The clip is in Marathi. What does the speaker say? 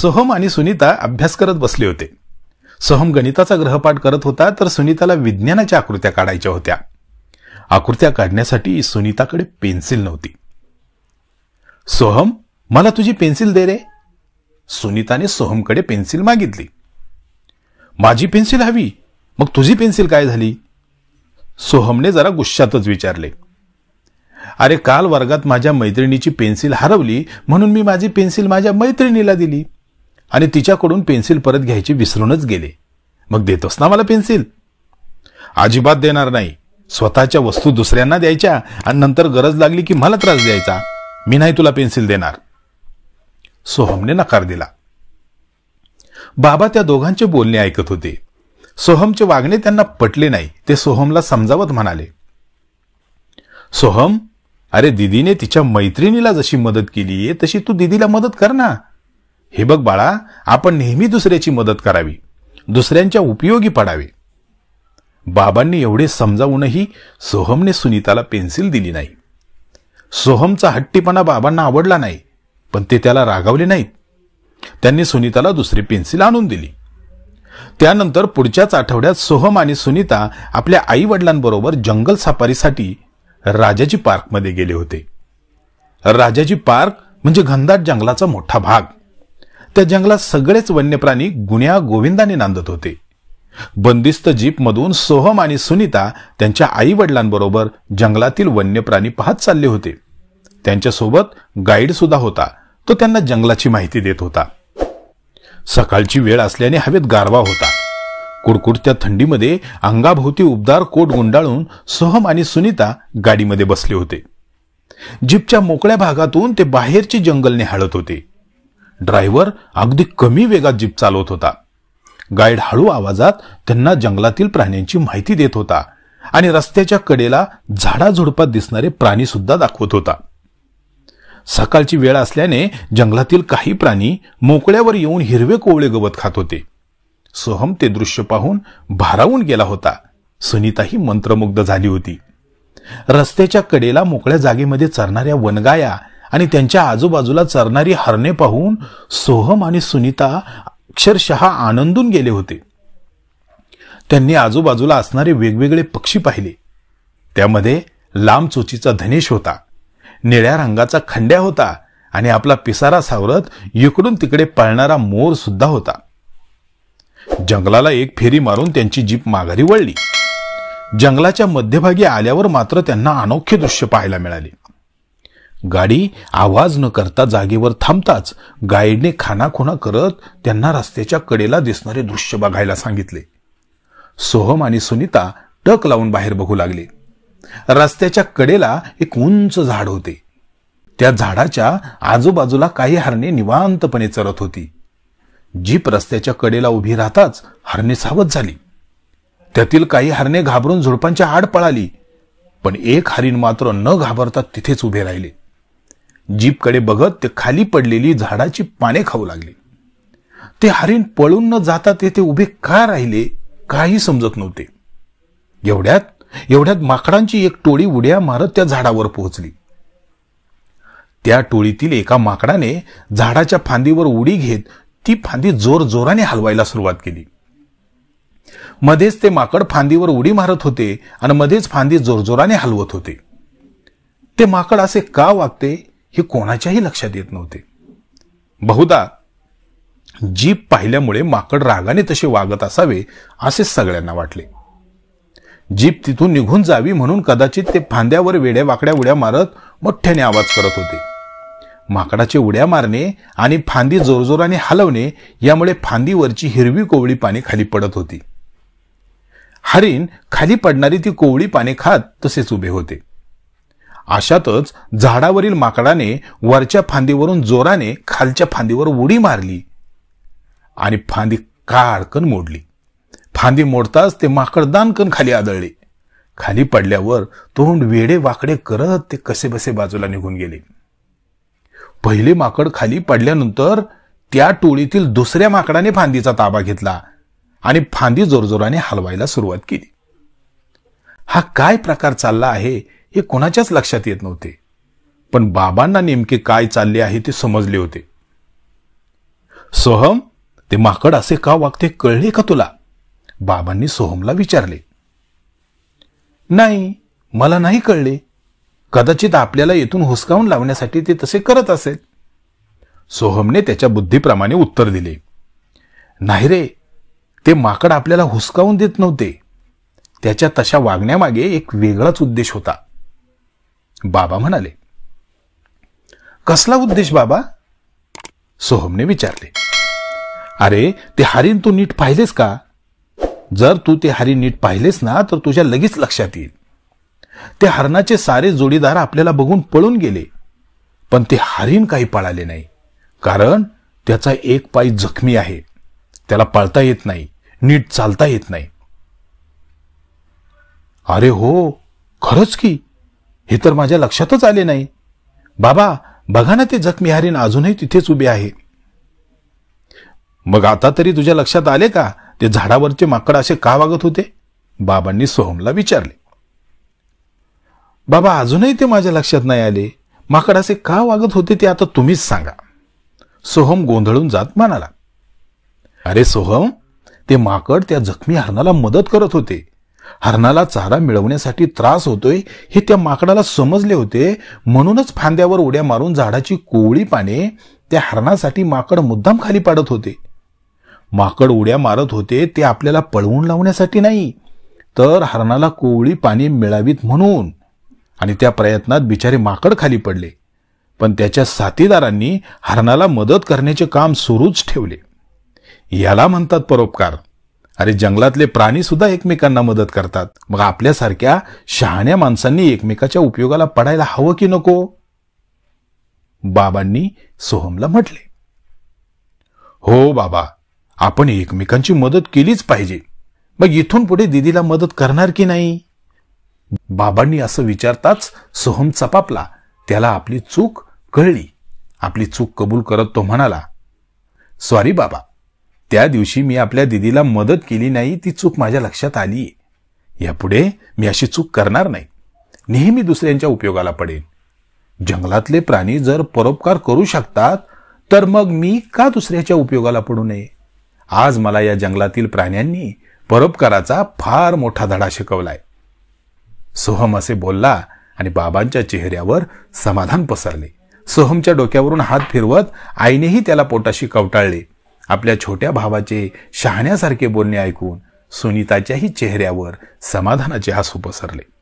सोहम आणि सुनीता अभ्यास करत बसले होते सोहम गणिताचा ग्रहपाठ करत होता तर सुनीताला विज्ञानाच्या आकृत्या काढायच्या होत्या आकृत्या काढण्यासाठी सुनीताकडे पेन्सिल नव्हती सोहम मला तुझी पेन्सिल दे रे सुनीताने सोहमकडे पेन्सिल मागितली माझी पेन्सिल हवी मग तुझी पेन्सिल काय झाली सोहमने जरा गुश्शातच विचारले अरे काल वर्गात माझ्या मैत्रिणीची पेन्सिल हरवली म्हणून मी माझी पेन्सिल माझ्या मैत्रिणीला दिली आणि तिच्याकडून पेन्सिल परत घ्यायचे विसरूनच गेले मग देतोस ना मला पेन्सिल अजिबात देणार नाही स्वतःच्या वस्तू दुसऱ्यांना द्यायच्या आणि नंतर गरज लागली की मला त्रास द्यायचा मी नाही तुला पेन्सिल देणार सोहमने नकार दिला बाबा त्या दोघांचे बोलणे ऐकत होते सोहमचे वागणे त्यांना पटले नाही ते सोहमला समजावत म्हणाले सोहम अरे दिदीने तिच्या मैत्रिणीला जशी मदत केली तशी तू दिदीला मदत कर ना हे बघ बाळा आपण नेहमी दुसऱ्याची मदत करावी दुसऱ्यांच्या उपयोगी पडावे बाबांनी एवढे समजावूनही सोहमने सुनीताला पेन्सिल दिली नाही सोहमचा हट्टीपणा बाबांना आवडला नाही पण ते त्याला रागावले नाहीत त्यांनी सुनीताला दुसरी पेन्सिल आणून दिली त्यानंतर पुढच्याच आठवड्यात सोहम आणि सुनीता आपल्या आई वडिलांबरोबर जंगल सफारीसाठी राजाजी पार्कमध्ये गेले होते राजाजी पार्क म्हणजे घनदाट जंगलाचा मोठा भाग त्या जंगलात सगळेच वन्य प्राणी गुण्या गोविंदाने नांदत होते बंदिस्त जीपमधून सोहम आणि सुनीता त्यांच्या आई वडिलांबरोबर जंगलातील वन्य प्राणी पाहत चालले होते त्यांच्यासोबत गाईड सुद्धा होता तो त्यांना जंगलाची माहिती देत होता सकाळची वेळ असल्याने हवेत गारवा होता कुडकुडत्या थंडीमध्ये अंगाभोवती उबदार कोट गुंडाळून सोहम आणि सुनीता गाडीमध्ये बसले होते जीपच्या मोकळ्या भागातून ते बाहेरची जंगल निहाळत होते ड्रायव्हर अगदी कमी वेगात जीप चालवत होता गाईड हळू आवाजात त्यांना जंगलातील प्राण्यांची माहिती देत होता आणि रस्त्याच्या कडेला झाडाझुडपात दिसणारे प्राणी सुद्धा दाखवत होता सकाळची वेळ असल्याने जंगलातील काही प्राणी मोकळ्यावर येऊन हिरवे कोवळे गवत खात होते सोहम ते दृश्य पाहून भारावून गेला होता सुनीताही मंत्रमुग्ध झाली होती रस्त्याच्या कडेला मोकळ्या जागेमध्ये चरणाऱ्या वनगाया आणि त्यांच्या आजूबाजूला चरणारी हरणे पाहून सोहम आणि सुनीता अक्षरशः आनंदून गेले होते त्यांनी आजूबाजूला असणारे वेगवेगळे पक्षी पाहिले त्यामध्ये लांब चोचीचा धनेश होता निळ्या रंगाचा खंड्या होता आणि आपला पिसारा सावरत इकडून तिकडे पळणारा मोर सुद्धा होता जंगलाला एक फेरी मारून त्यांची जीप माघारी वळली जंगलाच्या मध्यभागी आल्यावर मात्र त्यांना अनोखे दृश्य पाहायला मिळाले गाडी आवाज न करता जागेवर थांबताच गाईडने खानाखुणा करत त्यांना रस्त्याच्या कडेला दिसणारे दृश्य बघायला सांगितले सोहम आणि सुनीता टक लावून बाहेर बघू लागले रस्त्याच्या कडेला एक उंच झाड होते त्या झाडाच्या आजूबाजूला काही हरणे निवांतपणे चरत होती जीप रस्त्याच्या कडेला उभी राहताच हरणे सावध झाली त्यातील काही हरणे घाबरून झुडपांच्या आड पळाली पण एक हरिण मात्र न घाबरता तिथेच उभे राहिले जीपकडे बघत ते खाली पडलेली झाडाची पाने खाऊ लागले ते हरिण पळून न जाता तेथे उभे का राहिले काही समजत नव्हते एवढ्यात एवढ्यात माकडांची एक टोळी उड्या मारत त्या झाडावर पोहोचली त्या टोळीतील एका माकडाने झाडाच्या फांदीवर उडी घेत ती फांदी जोर जोराने हलवायला सुरुवात केली मध्येच ते माकड फांदीवर उडी मारत होते आणि मध्येच फांदी जोरजोराने हलवत होते ते माकड असे का वागते हे कोणाच्याही लक्षात येत नव्हते बहुधा जीप पाहिल्यामुळे माकड रागाने तसे वागत असावे असे सगळ्यांना वाटले जीप तिथून निघून जावी म्हणून कदाचित ते फांद्यावर वेड्या वाकड्या उड्या मारत मोठ्याने आवाज करत होते माकडाचे उड्या मारणे आणि फांदी जोरजोराने हलवणे यामुळे फांदीवरची हिरवी कोवळी पाने खाली पडत होती हरिण खाली पडणारी ती कोवळी पाने खात तसेच उभे होते अशातच झाडावरील माकडाने वरच्या फांदीवरून जोराने खालच्या फांदीवर उडी मारली आणि फांदी काळकन मोडली फांदी मोडताच ते माकड दानकन खाली आदळले खाली पडल्यावर तोंड वेडे वाकडे करत ते कसेबसे बाजूला निघून गेले पहिले माकड खाली पडल्यानंतर त्या टोळीतील दुसऱ्या माकडाने फांदीचा ताबा घेतला आणि फांदी जोरजोराने हलवायला सुरुवात केली हा काय प्रकार चालला आहे हे कोणाच्याच लक्षात येत नव्हते पण बाबांना नेमके काय चालले आहे ते समजले होते सोहम ते माकड असे का वागते कळले का तुला बाबांनी सोहमला विचारले नाही मला नाही कळले कदाचित आपल्याला येथून हुसकावून लावण्यासाठी ते तसे करत असेल सोहमने त्याच्या बुद्धीप्रमाणे उत्तर दिले नाही रे ते माकड आपल्याला हुसकावून देत नव्हते त्याच्या तशा वागण्यामागे एक वेगळाच उद्देश होता बाबा म्हणाले कसला उद्देश बाबा सोहमने विचारले अरे ते हरिण तू नीट पाहिलेस का जर तू ते हरिण नीट पाहिलेस ना तर तुझ्या लगेच लक्षात येईल ते हरणाचे सारे जोडीदार आपल्याला बघून पळून गेले पण ते हरिण काही पळाले नाही कारण त्याचा एक पाय जखमी आहे त्याला पळता येत नाही नीट चालता येत नाही अरे हो खरंच की हे तर माझ्या लक्षातच आले नाही बाबा बघा ना ते जखमीहारीण अजूनही तिथेच उभे आहे मग आता तरी तुझ्या लक्षात आले का ते झाडावरचे माकड असे का वागत होते बाबांनी सोहमला विचारले बाबा अजूनही ते माझ्या लक्षात नाही आले माकड असे का वागत होते ते आता तुम्हीच सांगा सोहम गोंधळून जात म्हणाला अरे सोहम ते माकड त्या जखमी हरणाला मदत करत होते हरणाला चारा मिळवण्यासाठी त्रास होतोय हे त्या माकडाला समजले होते म्हणूनच फांद्यावर उड्या मारून झाडाची कोवळी पाने त्या हरणासाठी माकड मुद्दाम खाली पाडत होते माकड उड्या मारत होते ते आपल्याला पळवून लावण्यासाठी नाही तर हरणाला कोवळी पाने मिळावीत म्हणून आणि त्या प्रयत्नात बिचारे माकड खाली पडले पण त्याच्या साथीदारांनी हरणाला मदत करण्याचे काम सुरूच ठेवले याला म्हणतात परोपकार अरे जंगलातले प्राणी सुद्धा एकमेकांना मदत करतात मग आपल्यासारख्या शहाण्या माणसांनी एकमेकाच्या उपयोगाला पडायला हवं की नको बाबांनी सोहमला म्हटले हो बाबा आपण एकमेकांची मदत केलीच पाहिजे मग इथून पुढे दिदीला मदत करणार की नाही बाबांनी असं विचारताच सोहम चपापला त्याला आपली चूक कळली आपली चूक कबूल करत तो म्हणाला सॉरी बाबा त्या दिवशी मी आपल्या दिदीला मदत केली नाही ती चूक माझ्या लक्षात आली यापुढे मी अशी चूक करणार नाही नेहमी दुसऱ्यांच्या उपयोगाला पडेल जंगलातले प्राणी जर परोपकार करू शकतात तर मग मी का दुसऱ्याच्या उपयोगाला पडू नये आज मला या जंगलातील प्राण्यांनी परोपकाराचा फार मोठा धडा शिकवलाय सोहम असे बोलला आणि बाबांच्या चेहऱ्यावर समाधान पसरले सोहमच्या डोक्यावरून हात फिरवत आईनेही त्याला पोटाशी कवटाळले आपल्या छोट्या भावाचे शहाण्यासारखे बोलणे ऐकून सुनीताच्याही चेहऱ्यावर समाधानाचे हसू पसरले